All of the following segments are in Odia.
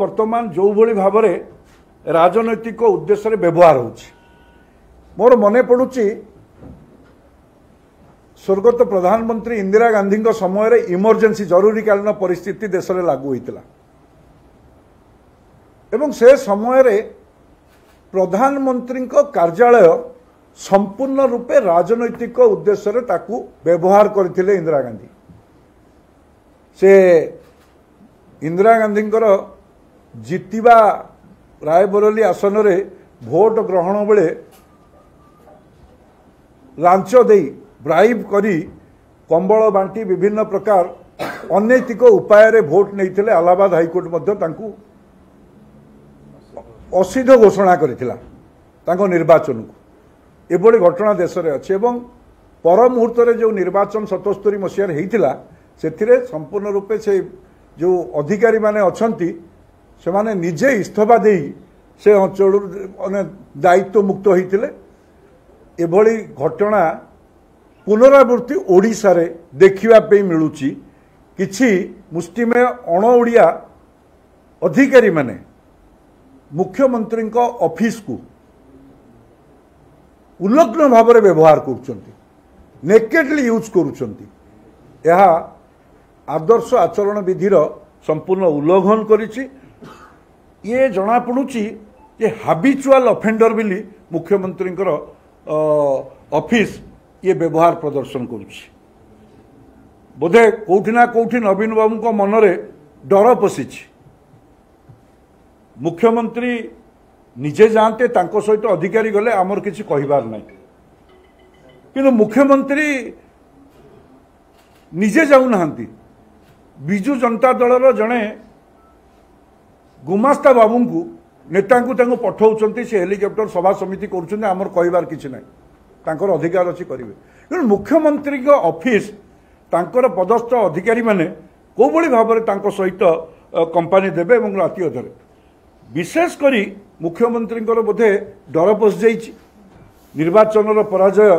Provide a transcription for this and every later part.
ବର୍ତ୍ତମାନ ଯେଉଁଭଳି ଭାବରେ ରାଜନୈତିକ ଉଦ୍ଦେଶ୍ୟରେ ବ୍ୟବହାର ହେଉଛି ମୋର ମନେ ପଡ଼ୁଛି ସ୍ୱର୍ଗତ ପ୍ରଧାନମନ୍ତ୍ରୀ ଇନ୍ଦିରା ଗାନ୍ଧୀଙ୍କ ସମୟରେ ଇମର୍ଜେନ୍ସି ଜରୁରୀକାଳୀନ ପରିସ୍ଥିତି ଦେଶରେ ଲାଗୁ ହୋଇଥିଲା ଏବଂ ସେ ସମୟରେ ପ୍ରଧାନମନ୍ତ୍ରୀଙ୍କ କାର୍ଯ୍ୟାଳୟ ସମ୍ପୂର୍ଣ୍ଣ ରୂପେ ରାଜନୈତିକ ଉଦ୍ଦେଶ୍ୟରେ ତାକୁ ବ୍ୟବହାର କରିଥିଲେ ଇନ୍ଦିରା ଗାନ୍ଧୀ ସେ ଇନ୍ଦିରା ଗାନ୍ଧୀଙ୍କର ଜିତିବା ରାୟବରେଲି ଆସନରେ ଭୋଟ ଗ୍ରହଣ ବେଳେ ଲାଞ୍ଚ ଦେଇ ବ୍ରାଇବ୍ କରି କମ୍ବଳ ବାଣ୍ଟି ବିଭିନ୍ନ ପ୍ରକାର ଅନୈତିକ ଉପାୟରେ ଭୋଟ ନେଇଥିଲେ ଆହ୍ଲାବାଦ ହାଇକୋର୍ଟ ମଧ୍ୟ ତାଙ୍କୁ ଅସିଦ୍ଧ ଘୋଷଣା କରିଥିଲା ତାଙ୍କ ନିର୍ବାଚନକୁ ଏଭଳି ଘଟଣା ଦେଶରେ ଅଛି ଏବଂ ପର ମୁହୂର୍ତ୍ତରେ ଯେଉଁ ନିର୍ବାଚନ ସତସ୍ତରୀ ମସିହାରେ ହୋଇଥିଲା ସେଥିରେ ସମ୍ପୂର୍ଣ୍ଣ ରୂପେ ସେ ଯେଉଁ ଅଧିକାରୀମାନେ ଅଛନ୍ତି ସେମାନେ ନିଜେ ଇସ୍ତଫା ଦେଇ ସେ ଅଞ୍ଚଳରୁ ମାନେ ଦାୟିତ୍ୱ ମୁକ୍ତ ହୋଇଥିଲେ ଏଭଳି ଘଟଣା ପୁନରାବୃତ୍ତି ଓଡ଼ିଶାରେ ଦେଖିବା ପାଇଁ ମିଳୁଛି କିଛି ମୁଷ୍ଟିମେୟ ଅଣ ଓଡ଼ିଆ ଅଧିକାରୀମାନେ ମୁଖ୍ୟମନ୍ତ୍ରୀଙ୍କ ଅଫିସ୍କୁ ଉଲଗ୍ନ ଭାବରେ ବ୍ୟବହାର କରୁଛନ୍ତି ନେକେଟଲି ୟୁଜ୍ କରୁଛନ୍ତି ଏହା ଆଦର୍ଶ ଆଚରଣ ବିଧିର ସମ୍ପୂର୍ଣ୍ଣ ଉଲ୍ଲଙ୍ଘନ କରିଛି ଇଏ ଜଣାପଡ଼ୁଛି ଯେ ହାବିଚୁଆଲ ଅଫେଣ୍ଡର ବୋଲି ମୁଖ୍ୟମନ୍ତ୍ରୀଙ୍କର ଅଫିସ ଇଏ ବ୍ୟବହାର ପ୍ରଦର୍ଶନ କରୁଛି ବୋଧେ କେଉଁଠି ନା କେଉଁଠି ନବୀନ ବାବୁଙ୍କ ମନରେ ଡର ପଶିଛି ମୁଖ୍ୟମନ୍ତ୍ରୀ ନିଜେ ଯାଆନ୍ତେ ତାଙ୍କ ସହିତ ଅଧିକାରୀ ଗଲେ ଆମର କିଛି କହିବାର ନାହିଁ କିନ୍ତୁ ମୁଖ୍ୟମନ୍ତ୍ରୀ ନିଜେ ଯାଉନାହାନ୍ତି ବିଜୁ ଜନତା ଦଳର ଜଣେ ଗୁମାସ୍ତା ବାବୁଙ୍କୁ ନେତାଙ୍କୁ ତାଙ୍କୁ ପଠାଉଛନ୍ତି ସେ ହେଲିକପ୍ଟର ସଭା ସମିତି କରୁଛନ୍ତି ଆମର କହିବାର କିଛି ନାହିଁ ତାଙ୍କର ଅଧିକାର ଅଛି କରିବେ ତେଣୁ ମୁଖ୍ୟମନ୍ତ୍ରୀଙ୍କ ଅଫିସ୍ ତାଙ୍କର ପଦସ୍ଥ ଅଧିକାରୀମାନେ କେଉଁଭଳି ଭାବରେ ତାଙ୍କ ସହିତ କମ୍ପାନୀ ଦେବେ ଏବଂ ରାତି ଅଧରେ ବିଶେଷ କରି ମୁଖ୍ୟମନ୍ତ୍ରୀଙ୍କର ବୋଧେ ଡର ପଶିଯାଇଛି ନିର୍ବାଚନର ପରାଜୟ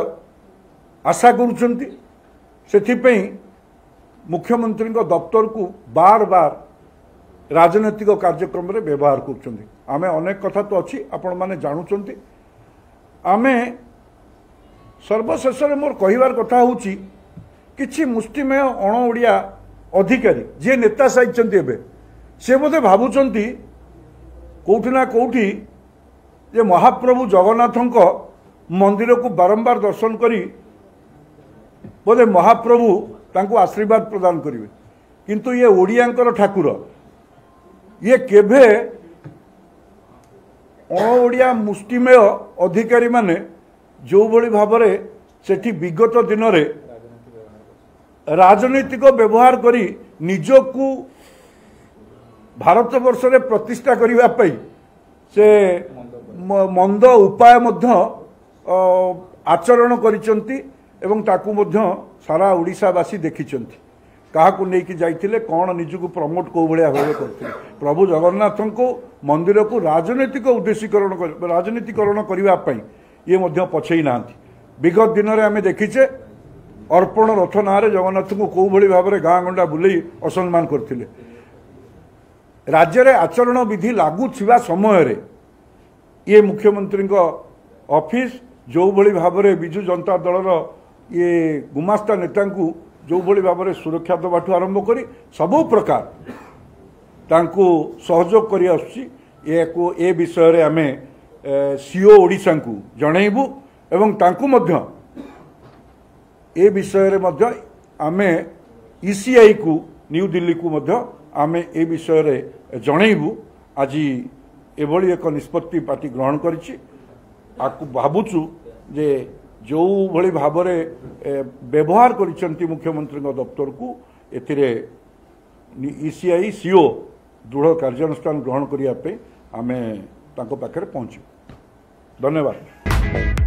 ଆଶା କରୁଛନ୍ତି ସେଥିପାଇଁ ମୁଖ୍ୟମନ୍ତ୍ରୀଙ୍କ ଦପ୍ତରକୁ ବାର ବାର ରାଜନୈତିକ କାର୍ଯ୍ୟକ୍ରମରେ ବ୍ୟବହାର କରୁଛନ୍ତି ଆମେ ଅନେକ କଥା ତ ଅଛି ଆପଣମାନେ ଜାଣୁଛନ୍ତି ଆମେ ସର୍ବଶେଷରେ ମୋର କହିବାର କଥା ହେଉଛି କିଛି ମୁଷ୍ଟିମେୟ ଅଣ ଓଡ଼ିଆ ଅଧିକାରୀ ଯିଏ ନେତା ସାଇଛନ୍ତି ଏବେ ସେ ବୋଧେ ଭାବୁଛନ୍ତି କେଉଁଠି ନା କେଉଁଠି ଯେ ମହାପ୍ରଭୁ ଜଗନ୍ନାଥଙ୍କ ମନ୍ଦିରକୁ ବାରମ୍ବାର ଦର୍ଶନ କରି ବୋଧେ ମହାପ୍ରଭୁ ତାଙ୍କୁ ଆଶୀର୍ବାଦ ପ୍ରଦାନ କରିବେ କିନ୍ତୁ ଇଏ ଓଡ଼ିଆଙ୍କର ଠାକୁର ଇଏ କେବେ ଅଣ ଓଡ଼ିଆ ମୁଷ୍ଟିମେୟ ଅଧିକାରୀମାନେ ଯେଉଁଭଳି ଭାବରେ ସେଠି ବିଗତ ଦିନରେ ରାଜନୈତିକ ବ୍ୟବହାର କରି ନିଜକୁ ଭାରତବର୍ଷରେ ପ୍ରତିଷ୍ଠା କରିବା ପାଇଁ ସେ ମନ୍ଦ ଉପାୟ ମଧ୍ୟ ଆଚରଣ କରିଛନ୍ତି ଏବଂ ତାକୁ ମଧ୍ୟ ସାରା ଓଡ଼ିଶାବାସୀ ଦେଖିଛନ୍ତି କାହାକୁ ନେଇକି ଯାଇଥିଲେ କ'ଣ ନିଜକୁ ପ୍ରମୋଟ୍ କେଉଁ ଭଳିଆ ଭାବେ କରିଥିଲେ ପ୍ରଭୁ ଜଗନ୍ନାଥଙ୍କୁ ମନ୍ଦିରକୁ ରାଜନୈତିକ ଉଦ୍ଦେଶ୍ୟକରଣ ରାଜନୀତିକରଣ କରିବା ପାଇଁ ଇଏ ମଧ୍ୟ ପଛେଇ ନାହାନ୍ତି ବିଗତ ଦିନରେ ଆମେ ଦେଖିଛେ ଅର୍ପଣ ରଥ ନାଁରେ ଜଗନ୍ନାଥଙ୍କୁ କେଉଁଭଳି ଭାବରେ ଗାଁ ଗଣ୍ଡା ବୁଲେଇ ଅସମ୍ମାନ କରିଥିଲେ ରାଜ୍ୟରେ ଆଚରଣ ବିଧି ଲାଗୁଥିବା ସମୟରେ ଇଏ ମୁଖ୍ୟମନ୍ତ୍ରୀଙ୍କ ଅଫିସ୍ ଯେଉଁଭଳି ଭାବରେ ବିଜୁ ଜନତା ଦଳର ଇଏ ଗୁମାସ୍ତା ନେତାଙ୍କୁ ଯେଉଁଭଳି ଭାବରେ ସୁରକ୍ଷା ଦେବାଠୁ ଆରମ୍ଭ କରି ସବୁ ପ୍ରକାର ତାଙ୍କୁ ସହଯୋଗ କରିଆସୁଛି ଏହାକୁ ଏ ବିଷୟରେ ଆମେ ସିଓ ଓଡ଼ିଶାଙ୍କୁ ଜଣାଇବୁ ଏବଂ ତାଙ୍କୁ ମଧ୍ୟ ଏ ବିଷୟରେ ମଧ୍ୟ ଆମେ ଇସିଆଇକୁ ନ୍ୟୁ ଦିଲ୍ଲୀକୁ ମଧ୍ୟ ଆମେ ଏ ବିଷୟରେ ଜଣାଇବୁ ଆଜି ଏଭଳି ଏକ ନିଷ୍ପତ୍ତି ପାର୍ଟି ଗ୍ରହଣ କରିଛି ଆକୁ ଭାବୁଛୁ ଯେ ଯେଉଁଭଳି ଭାବରେ ବ୍ୟବହାର କରିଛନ୍ତି ମୁଖ୍ୟମନ୍ତ୍ରୀଙ୍କ ଦପ୍ତରକୁ ଏଥିରେ ଇସିଆଇ ସିଓ ଦୃଢ଼ କାର୍ଯ୍ୟାନୁଷ୍ଠାନ ଗ୍ରହଣ କରିବା ପାଇଁ ଆମେ ତାଙ୍କ ପାଖରେ ପହଞ୍ଚିବୁ ଧନ୍ୟବାଦ